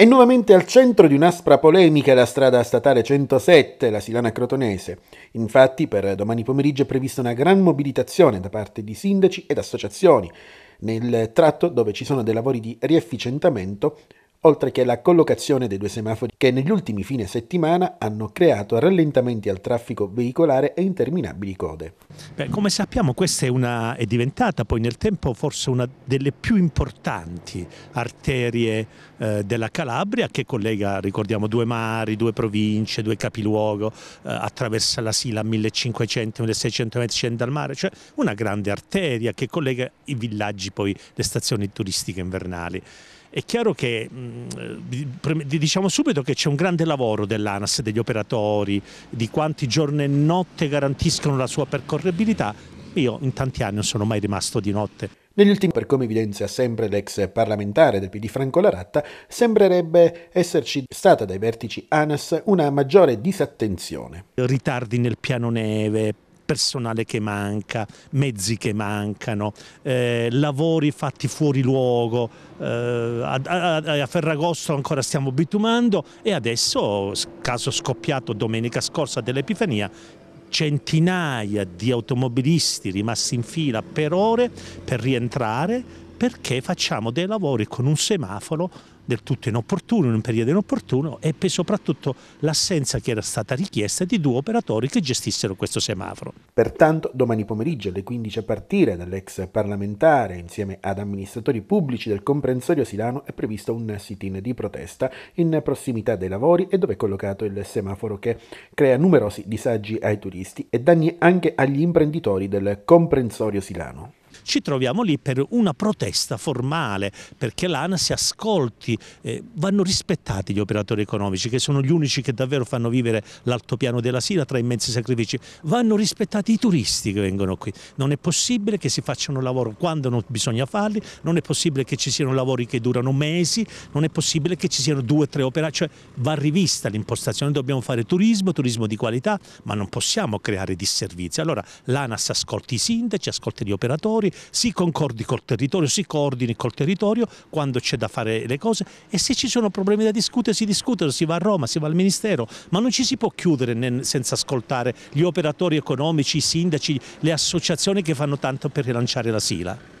È nuovamente al centro di un'aspra polemica la strada statale 107, la Silana Crotonese. Infatti per domani pomeriggio è prevista una gran mobilitazione da parte di sindaci ed associazioni nel tratto dove ci sono dei lavori di riefficientamento oltre che la collocazione dei due semafori che negli ultimi fine settimana hanno creato rallentamenti al traffico veicolare e interminabili code. Beh, come sappiamo questa è, una, è, diventata poi nel tempo forse una delle più importanti arterie eh, della Calabria che collega, ricordiamo, due mari, due province, due capiluogo, eh, attraversa la Sila a 1500-1600 metri scende al mare, cioè una grande arteria che collega i villaggi poi, le stazioni turistiche invernali. È chiaro che diciamo subito che c'è un grande lavoro dell'ANAS, degli operatori, di quanti giorno e notte garantiscono la sua percorribilità. Io in tanti anni non sono mai rimasto di notte. Negli ultimi, per come evidenzia sempre l'ex parlamentare del PD Franco Laratta, sembrerebbe esserci stata dai vertici ANAS una maggiore disattenzione. Ritardi nel piano neve, personale che manca, mezzi che mancano, eh, lavori fatti fuori luogo, eh, a, a, a, Ferragosto ancora stiamo bitumando e adesso, caso scoppiato domenica scorsa dell'Epifania, centinaia di automobilisti rimasti in fila per ore per rientrare perché facciamo dei lavori con un semaforo del tutto inopportuno, in un periodo inopportuno e soprattutto l'assenza che era stata richiesta di due operatori che gestissero questo semaforo. Pertanto domani pomeriggio alle 15 a partire dall'ex parlamentare insieme ad amministratori pubblici del comprensorio Silano è previsto un sit-in di protesta in prossimità dei lavori e dove è collocato il semaforo che crea numerosi disagi ai turisti e danni anche agli imprenditori del comprensorio Silano ci troviamo lì per una protesta formale, perché l'ANAS ascolti, eh, vanno rispettati gli operatori economici, che sono gli unici che davvero fanno vivere l'altopiano della Sila tra immensi sacrifici, vanno rispettati i turisti che vengono qui, non è possibile che si facciano lavoro quando non bisogna farli, non è possibile che ci siano lavori che durano mesi, non è possibile che ci siano due o tre operai, cioè va rivista l'impostazione, dobbiamo fare turismo, turismo di qualità, ma non possiamo creare disservizi. Allora l'ANAS ascolti i sindaci, ascolta gli operatori, territori, si concordi col territorio, si coordini col territorio quando c'è da fare le cose e se ci sono problemi da discutere si discutono, si va a Roma, si va al Ministero, ma non ci si può chiudere senza ascoltare gli operatori economici, i sindaci, le associazioni che fanno tanto per rilanciare la Sila.